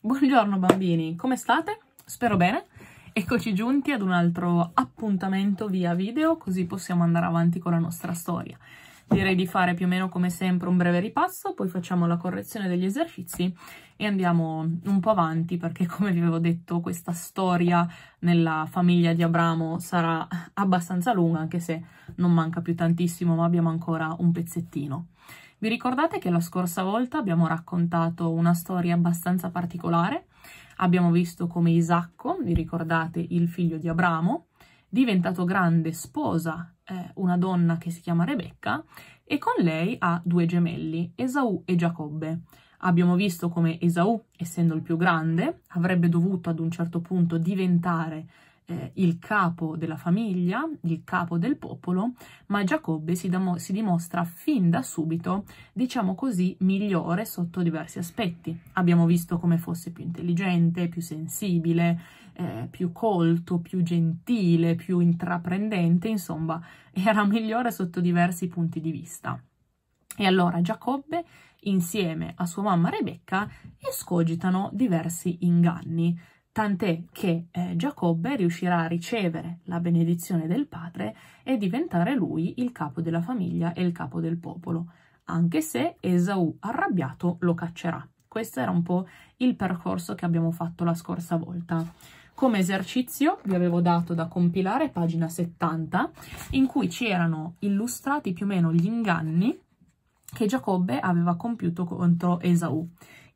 Buongiorno bambini, come state? Spero bene. Eccoci giunti ad un altro appuntamento via video, così possiamo andare avanti con la nostra storia. Direi di fare più o meno come sempre un breve ripasso, poi facciamo la correzione degli esercizi e andiamo un po' avanti perché come vi avevo detto questa storia nella famiglia di Abramo sarà abbastanza lunga anche se non manca più tantissimo ma abbiamo ancora un pezzettino. Vi ricordate che la scorsa volta abbiamo raccontato una storia abbastanza particolare? Abbiamo visto come Isacco, vi ricordate il figlio di Abramo, diventato grande sposa eh, una donna che si chiama Rebecca e con lei ha due gemelli, Esau e Giacobbe. Abbiamo visto come Esau, essendo il più grande, avrebbe dovuto ad un certo punto diventare eh, il capo della famiglia, il capo del popolo, ma Giacobbe si, si dimostra fin da subito, diciamo così, migliore sotto diversi aspetti. Abbiamo visto come fosse più intelligente, più sensibile, eh, più colto, più gentile, più intraprendente, insomma, era migliore sotto diversi punti di vista. E allora Giacobbe, insieme a sua mamma Rebecca, escogitano diversi inganni tant'è che eh, Giacobbe riuscirà a ricevere la benedizione del padre e diventare lui il capo della famiglia e il capo del popolo, anche se Esau arrabbiato lo caccerà. Questo era un po' il percorso che abbiamo fatto la scorsa volta. Come esercizio vi avevo dato da compilare pagina 70, in cui ci erano illustrati più o meno gli inganni che Giacobbe aveva compiuto contro Esau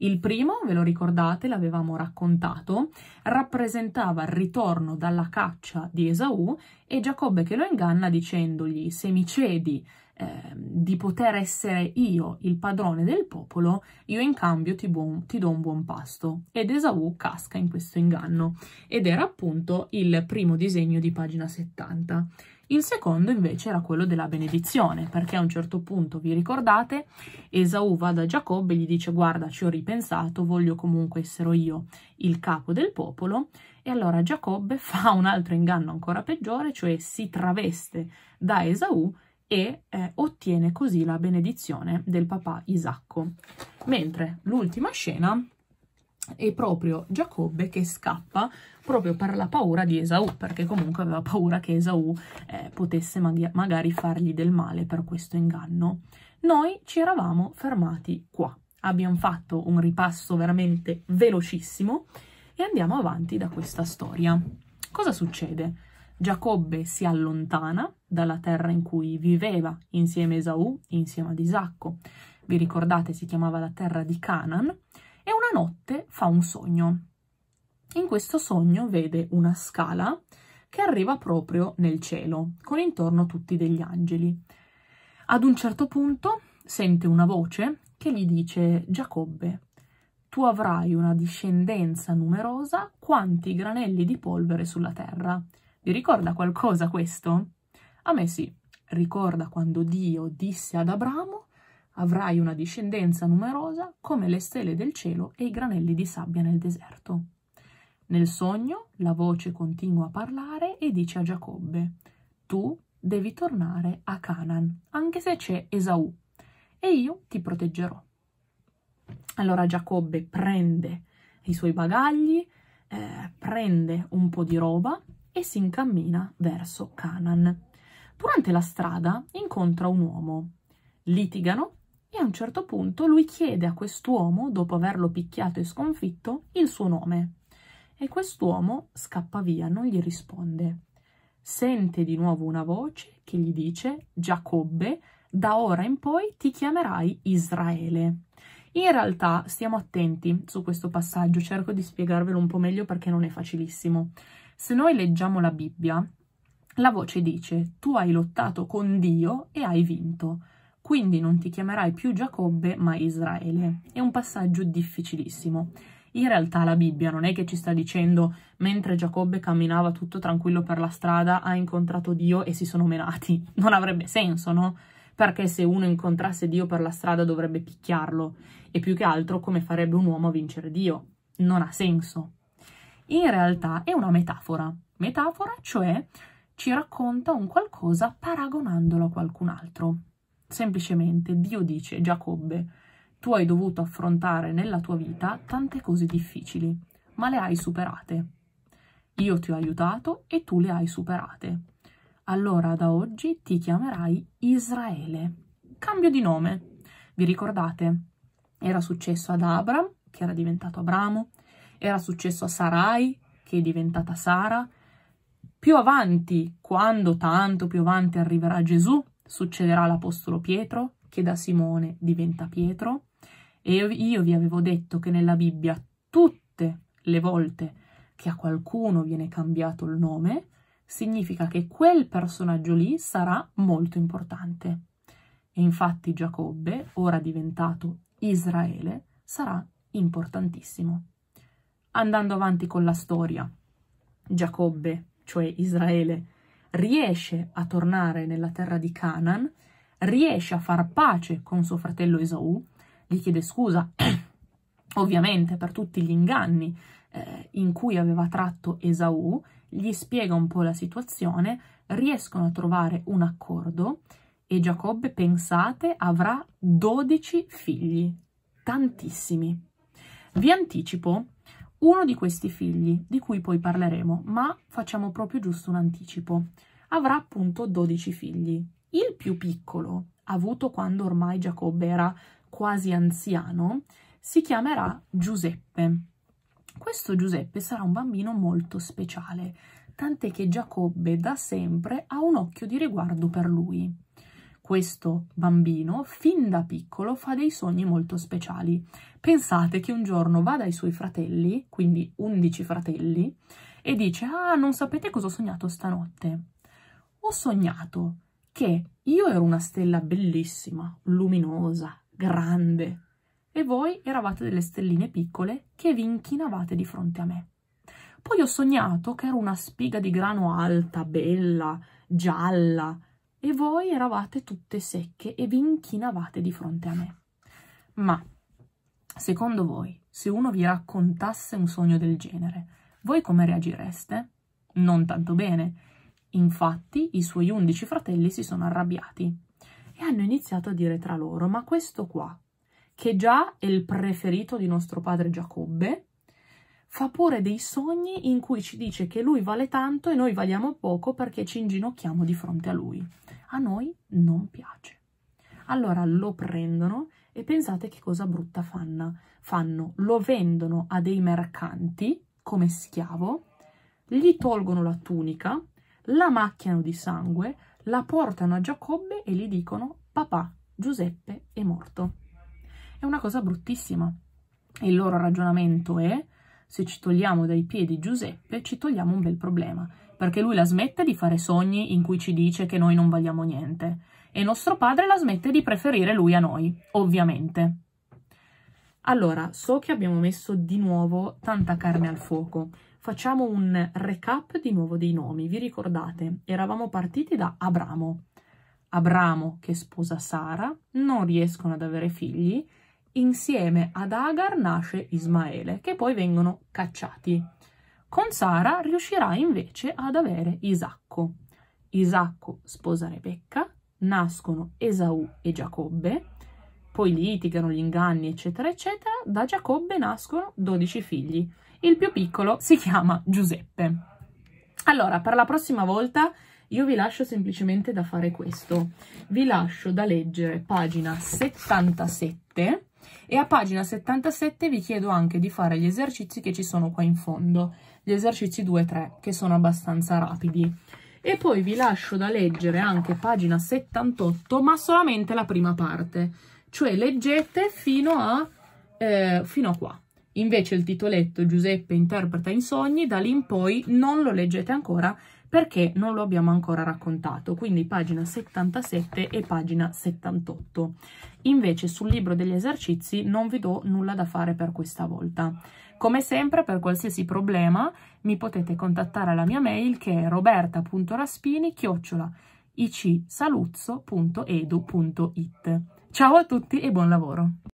il primo, ve lo ricordate, l'avevamo raccontato, rappresentava il ritorno dalla caccia di Esaù e Giacobbe che lo inganna dicendogli se mi cedi eh, di poter essere io il padrone del popolo, io in cambio ti, buon, ti do un buon pasto. Ed Esaù casca in questo inganno ed era appunto il primo disegno di pagina 70. Il secondo invece era quello della benedizione, perché a un certo punto, vi ricordate, Esau va da Giacobbe e gli dice guarda ci ho ripensato, voglio comunque essere io il capo del popolo e allora Giacobbe fa un altro inganno ancora peggiore, cioè si traveste da Esau e eh, ottiene così la benedizione del papà Isacco. Mentre l'ultima scena è proprio Giacobbe che scappa proprio per la paura di Esau, perché comunque aveva paura che Esau eh, potesse mag magari fargli del male per questo inganno. Noi ci eravamo fermati qua, abbiamo fatto un ripasso veramente velocissimo e andiamo avanti da questa storia. Cosa succede? Giacobbe si allontana dalla terra in cui viveva insieme a Esaù, insieme ad Isacco. Vi ricordate si chiamava la terra di Canaan notte fa un sogno. In questo sogno vede una scala che arriva proprio nel cielo, con intorno tutti degli angeli. Ad un certo punto sente una voce che gli dice Giacobbe, tu avrai una discendenza numerosa quanti granelli di polvere sulla terra. Vi ricorda qualcosa questo? A me sì, ricorda quando Dio disse ad Abramo Avrai una discendenza numerosa come le stelle del cielo e i granelli di sabbia nel deserto. Nel sogno la voce continua a parlare e dice a Giacobbe, tu devi tornare a Canaan, anche se c'è Esaù, e io ti proteggerò. Allora Giacobbe prende i suoi bagagli, eh, prende un po' di roba e si incammina verso Canaan. Durante la strada incontra un uomo. Litigano e a un certo punto lui chiede a quest'uomo, dopo averlo picchiato e sconfitto, il suo nome. E quest'uomo scappa via, non gli risponde. Sente di nuovo una voce che gli dice Giacobbe, da ora in poi ti chiamerai Israele. In realtà stiamo attenti su questo passaggio, cerco di spiegarvelo un po' meglio perché non è facilissimo. Se noi leggiamo la Bibbia, la voce dice tu hai lottato con Dio e hai vinto. Quindi non ti chiamerai più Giacobbe, ma Israele. È un passaggio difficilissimo. In realtà la Bibbia non è che ci sta dicendo mentre Giacobbe camminava tutto tranquillo per la strada ha incontrato Dio e si sono menati. Non avrebbe senso, no? Perché se uno incontrasse Dio per la strada dovrebbe picchiarlo e più che altro come farebbe un uomo a vincere Dio. Non ha senso. In realtà è una metafora. Metafora, cioè ci racconta un qualcosa paragonandolo a qualcun altro. Semplicemente Dio dice, Giacobbe, tu hai dovuto affrontare nella tua vita tante cose difficili, ma le hai superate. Io ti ho aiutato e tu le hai superate. Allora da oggi ti chiamerai Israele. Cambio di nome. Vi ricordate? Era successo ad Abram, che era diventato Abramo, era successo a Sarai, che è diventata Sara. Più avanti, quando tanto più avanti arriverà Gesù, succederà l'Apostolo Pietro, che da Simone diventa Pietro. E io vi avevo detto che nella Bibbia tutte le volte che a qualcuno viene cambiato il nome, significa che quel personaggio lì sarà molto importante. E infatti Giacobbe, ora diventato Israele, sarà importantissimo. Andando avanti con la storia, Giacobbe, cioè Israele, riesce a tornare nella terra di Canaan, riesce a far pace con suo fratello Esaù, gli chiede scusa ovviamente per tutti gli inganni eh, in cui aveva tratto Esaù, gli spiega un po' la situazione, riescono a trovare un accordo e Giacobbe, pensate, avrà 12 figli, tantissimi. Vi anticipo uno di questi figli, di cui poi parleremo, ma facciamo proprio giusto un anticipo, avrà appunto 12 figli. Il più piccolo, avuto quando ormai Giacobbe era quasi anziano, si chiamerà Giuseppe. Questo Giuseppe sarà un bambino molto speciale, tant'è che Giacobbe da sempre ha un occhio di riguardo per lui questo bambino, fin da piccolo, fa dei sogni molto speciali. Pensate che un giorno va dai suoi fratelli, quindi 11 fratelli, e dice «Ah, non sapete cosa ho sognato stanotte? Ho sognato che io ero una stella bellissima, luminosa, grande, e voi eravate delle stelline piccole che vi inchinavate di fronte a me. Poi ho sognato che ero una spiga di grano alta, bella, gialla, e voi eravate tutte secche e vi inchinavate di fronte a me. Ma, secondo voi, se uno vi raccontasse un sogno del genere, voi come reagireste? Non tanto bene. Infatti, i suoi undici fratelli si sono arrabbiati e hanno iniziato a dire tra loro, ma questo qua, che già è il preferito di nostro padre Giacobbe, fa pure dei sogni in cui ci dice che lui vale tanto e noi valiamo poco perché ci inginocchiamo di fronte a lui. A noi non piace. Allora lo prendono e pensate che cosa brutta fanno. fanno. Lo vendono a dei mercanti come schiavo, gli tolgono la tunica, la macchiano di sangue, la portano a Giacobbe e gli dicono papà, Giuseppe è morto. È una cosa bruttissima. Il loro ragionamento è se ci togliamo dai piedi Giuseppe, ci togliamo un bel problema, perché lui la smette di fare sogni in cui ci dice che noi non valiamo niente, e nostro padre la smette di preferire lui a noi, ovviamente. Allora, so che abbiamo messo di nuovo tanta carne al fuoco. Facciamo un recap di nuovo dei nomi. Vi ricordate? Eravamo partiti da Abramo. Abramo che sposa Sara, non riescono ad avere figli, insieme ad Agar nasce Ismaele, che poi vengono cacciati. Con Sara riuscirà invece ad avere Isacco. Isacco sposa Rebecca, nascono Esaù e Giacobbe, poi litigano gli inganni, eccetera, eccetera. Da Giacobbe nascono 12 figli. Il più piccolo si chiama Giuseppe. Allora, per la prossima volta io vi lascio semplicemente da fare questo. Vi lascio da leggere pagina 77 e a pagina 77 vi chiedo anche di fare gli esercizi che ci sono qua in fondo, gli esercizi 2 e 3, che sono abbastanza rapidi. E poi vi lascio da leggere anche pagina 78, ma solamente la prima parte, cioè leggete fino a, eh, fino a qua. Invece il titoletto Giuseppe interpreta in sogni, da lì in poi non lo leggete ancora perché non lo abbiamo ancora raccontato, quindi pagina 77 e pagina 78. Invece sul libro degli esercizi non vi do nulla da fare per questa volta. Come sempre, per qualsiasi problema, mi potete contattare alla mia mail che è roberta.raspini-icsaluzzo.edu.it. Ciao a tutti e buon lavoro!